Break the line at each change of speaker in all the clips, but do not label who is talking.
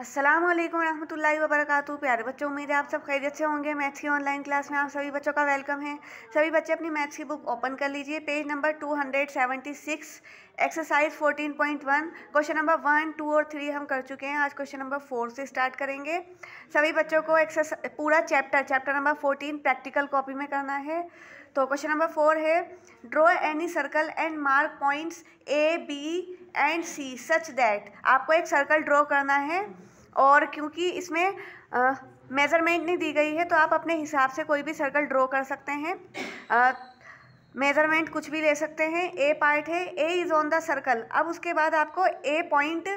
असलम वरहमल वबरक प्यारे बच्चों उम्मीद है आप सब खैरियत से होंगे मैथ्स की ऑनलाइन क्लास में आप सभी बच्चों का वेलकम है सभी बच्चे अपनी मैथ्स की बुक ओपन कर लीजिए page number 276 exercise 14.1 question number one two और थ्री हम कर चुके हैं आज क्वेश्चन नंबर फोर से स्टार्ट करेंगे सभी बच्चों को एक्सरसाइज पूरा chapter chapter number fourteen practical copy में करना है तो क्वेश्चन नंबर फोर है draw any circle and mark points A B and C such that आपको एक सर्कल ड्रॉ करना है और क्योंकि इसमें मेज़रमेंट नहीं दी गई है तो आप अपने हिसाब से कोई भी सर्कल ड्रॉ कर सकते हैं मेज़रमेंट कुछ भी ले सकते हैं ए पार्ट है A is on the circle अब उसके बाद आपको ए पॉइंट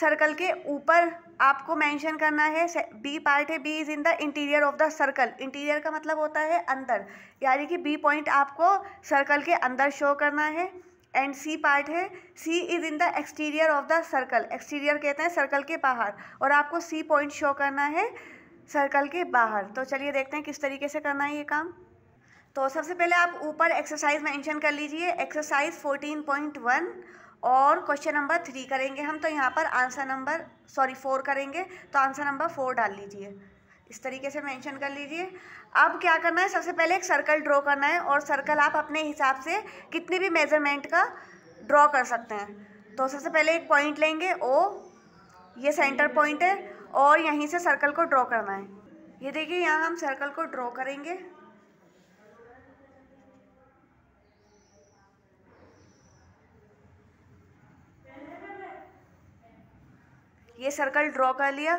सर्कल के ऊपर आपको मेंशन करना है बी पार्ट है B is in the interior of the circle interior का मतलब होता है अंदर यानी कि बी पॉइंट आपको सर्कल के अंदर शो करना है एंड सी पार्ट है C is in the exterior of the circle exterior कहते हैं सर्कल के बाहर और आपको सी पॉइंट शो करना है सर्कल के बाहर तो चलिए देखते हैं किस तरीके से करना है ये काम तो सबसे पहले आप ऊपर एक्सरसाइज मेंशन कर लीजिए एक्सरसाइज 14.1 और क्वेश्चन नंबर थ्री करेंगे हम तो यहाँ पर आंसर नंबर सॉरी फोर करेंगे तो आंसर नंबर फोर डाल लीजिए इस तरीके से मेंशन कर लीजिए अब क्या करना है सबसे पहले एक सर्कल ड्रॉ करना है और सर्कल आप अपने हिसाब से कितनी भी मेजरमेंट का ड्रॉ कर सकते हैं तो सबसे पहले एक पॉइंट लेंगे ओ ये सेंटर पॉइंट है और यहीं से सर्कल को ड्रॉ करना है ये देखिए यहाँ हम सर्कल को ड्रॉ करेंगे ये सर्कल ड्रॉ कर लिया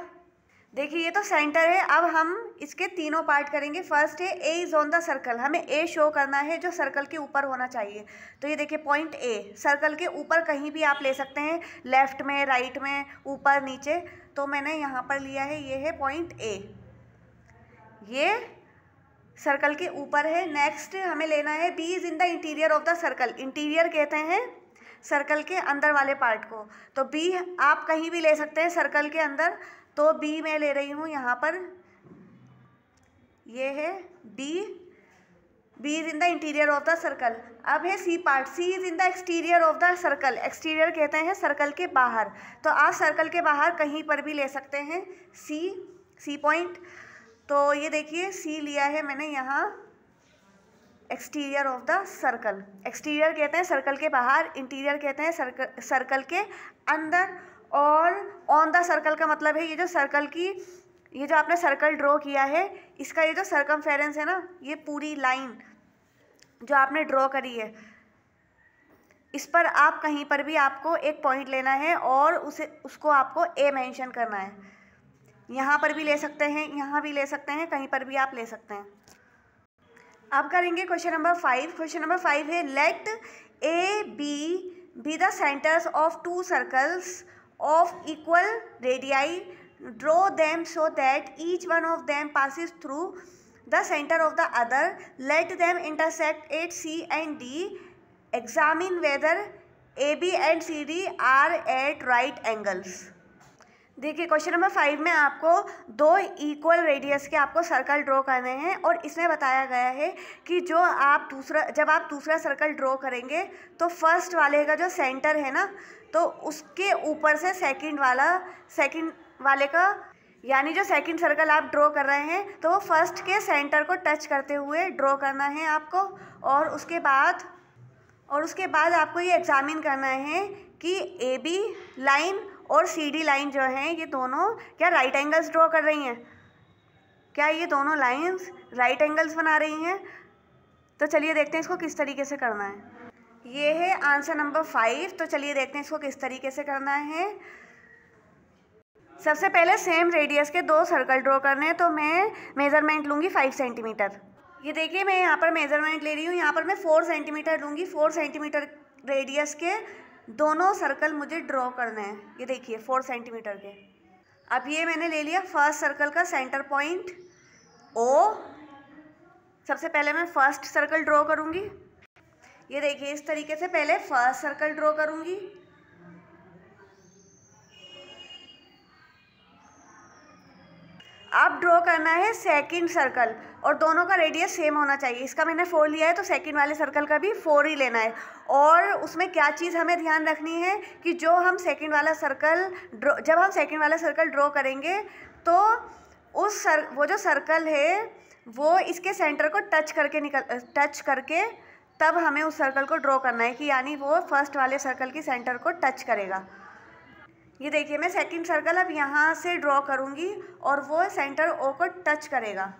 देखिए ये तो सेंटर है अब हम इसके तीनों पार्ट करेंगे फर्स्ट है A is on the circle हमें ए शो करना है जो सर्कल के ऊपर होना चाहिए तो ये देखिए पॉइंट ए सर्कल के ऊपर कहीं भी आप ले सकते हैं लेफ्ट में राइट में ऊपर नीचे तो मैंने यहाँ पर लिया है ये है पॉइंट ए ये सर्कल के ऊपर है नेक्स्ट हमें लेना है B is in the interior of the circle interior कहते हैं सर्कल के अंदर वाले पार्ट को तो बी आप कहीं भी ले सकते हैं सर्कल के अंदर तो बी मैं ले रही हूँ यहाँ पर ये है D B is in the interior of the circle अब है C part C is in the exterior of the circle exterior कहते हैं सर्कल के बाहर तो आप सर्कल के बाहर कहीं पर भी ले सकते हैं सी सी पॉइंट तो ये देखिए सी लिया है मैंने यहाँ exterior of the circle exterior कहते हैं सर्कल के बाहर इंटीरियर कहते हैं सर्कल सर्कल के अंदर और ऑन द सर्कल का मतलब है ये जो सर्कल की ये जो आपने सर्कल ड्रॉ किया है इसका ये जो सर्कम है ना ये पूरी लाइन जो आपने ड्रॉ करी है इस पर आप कहीं पर भी आपको एक पॉइंट लेना है और उसे उसको आपको ए मेंशन करना है यहाँ पर भी ले सकते हैं यहाँ भी ले सकते हैं कहीं पर भी आप ले सकते हैं आप करेंगे question number five question number five है let A B be the centres of two circles of equal radii draw them so that each one of them passes through the center of the other let them intersect at C and D examine whether AB and CD are at right angles देखिए question number five में आपको दो equal radius के आपको circle draw करने हैं और इसमें बताया गया है कि जो आप दूसरा जब आप दूसरा सर्कल ड्रॉ करेंगे तो फर्स्ट वाले का जो सेंटर है ना तो उसके ऊपर से सेकंड वाला सेकंड वाले का यानी जो सेकंड सर्कल आप ड्रॉ कर रहे हैं तो वो फर्स्ट के सेंटर को टच करते हुए ड्रॉ करना है आपको और उसके बाद और उसके बाद आपको ये एग्ज़ामिन करना है कि ए बी लाइन और डी लाइन जो है ये दोनों क्या राइट एंगल्स ड्रॉ कर रही हैं क्या ये दोनों लाइंस राइट एंगल्स बना रही हैं तो चलिए देखते हैं इसको किस तरीके से करना है ये है आंसर नंबर फाइव तो चलिए देखते हैं इसको किस तरीके से करना है सबसे पहले सेम रेडियस के दो सर्कल ड्रॉ करने हैं तो मैं मेज़रमेंट लूँगी फाइव सेंटीमीटर ये देखिए मैं यहाँ पर मेज़रमेंट ले रही हूँ यहाँ पर मैं फोर सेंटीमीटर लूँगी फोर सेंटीमीटर रेडियस के दोनों सर्कल मुझे ड्रॉ करना है ये देखिए फोर सेंटीमीटर के अब ये मैंने ले लिया फर्स्ट सर्कल का सेंटर पॉइंट ओ सबसे पहले मैं फर्स्ट सर्कल ड्रॉ करूँगी ये देखिए इस तरीके से पहले फर्स्ट सर्कल ड्रॉ करूँगी अब ड्रॉ करना है सेकंड सर्कल और दोनों का रेडियस सेम होना चाहिए इसका मैंने फोर लिया है तो सेकंड वाले सर्कल का भी फोर ही लेना है और उसमें क्या चीज़ हमें ध्यान रखनी है कि जो हम सेकंड वाला सर्कल ड्रॉ जब हम सेकंड वाला सर्कल ड्रॉ करेंगे तो उस सर वो जो सर्कल है वो इसके सेंटर को टच करके निकल टच करके तब हमें उस सर्कल को ड्रॉ करना है कि यानी वो फर्स्ट वाले सर्कल की सेंटर को टच करेगा ये देखिए मैं सेकंड सर्कल अब यहाँ से ड्रॉ करूँगी और वो सेंटर ओ को टच करेगा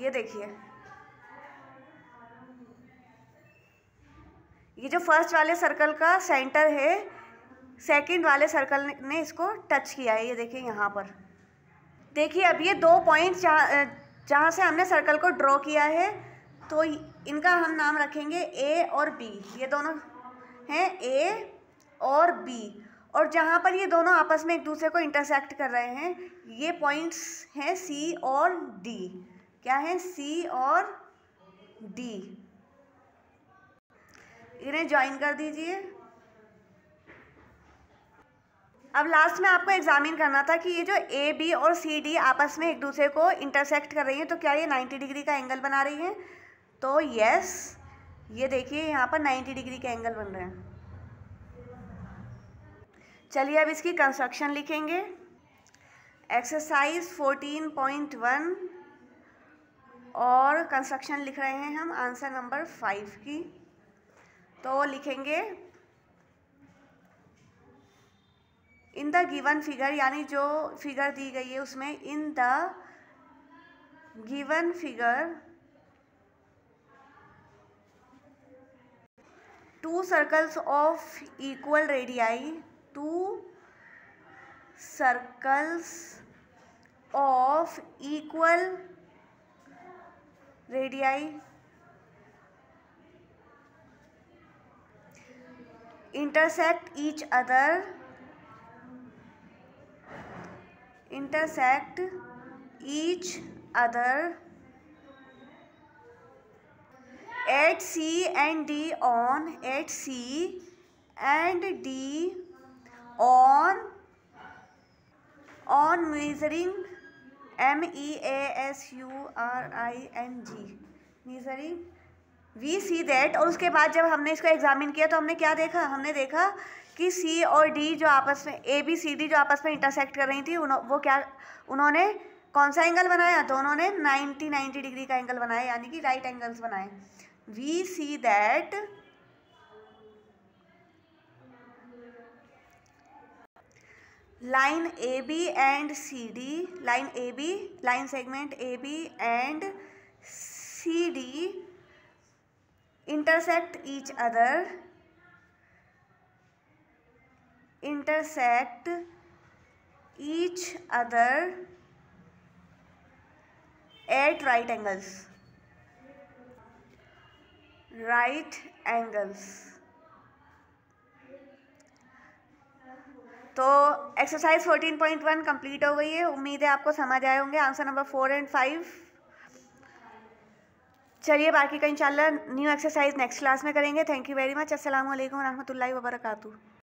ये देखिए ये जो फर्स्ट वाले सर्कल का सेंटर है सेकंड वाले सर्कल ने इसको टच किया है ये देखिए यहाँ पर देखिए अब ये दो पॉइंट जहाँ जहाँ से हमने सर्कल को ड्रॉ किया है तो इनका हम नाम रखेंगे ए और बी ये दोनों हैं ए और बी और जहाँ पर ये दोनों आपस में एक दूसरे को इंटरसेक्ट कर रहे हैं ये पॉइंट्स हैं सी और डी क्या है सी और डी इन्हें ज्वाइन कर दीजिए अब लास्ट में आपको एग्जामिन करना था कि ये जो ए बी और सी डी आपस में एक दूसरे को इंटरसेक्ट कर रही हैं तो क्या ये 90 डिग्री का एंगल बना रही हैं तो यस ये देखिए यहाँ पर 90 डिग्री के एंगल बन रहे हैं चलिए अब इसकी कंस्ट्रक्शन लिखेंगे एक्सरसाइज फोर्टीन पॉइंट वन और कंस्ट्रक्शन लिख रहे हैं हम आंसर नंबर फाइव की तो लिखेंगे इन द गिवन फिगर यानी जो फिगर दी गई है उसमें in the given figure two circles of equal radii two circles of equal radii intersect each other intersect each other at C and D on at C and D on on measuring m e a s u r i n g measuring we see that और उसके बाद जब हमने इसको examine किया तो हमने क्या देखा हमने देखा कि सी और डी जो आपस में ए बी सी डी जो आपस में इंटरसेक्ट कर रही थी वो क्या उन्होंने कौन सा एंगल बनाया तो उन्होंने 90 90 डिग्री का एंगल बनाया यानी कि राइट एंगल्स बनाए we see that line AB and CD, line AB, line segment AB and CD intersect each other, intersect each other at right angles, right angles. तो एक्सरसाइज 14.1 कंप्लीट हो गई है उम्मीद है आपको समझ आए होंगे answer number four and five चलिए बाकी का इंशाल्लाह न्यू एक्सरसाइज नेक्स्ट क्लास में करेंगे थैंक यू वेरी मच असलम वरहमल वर्का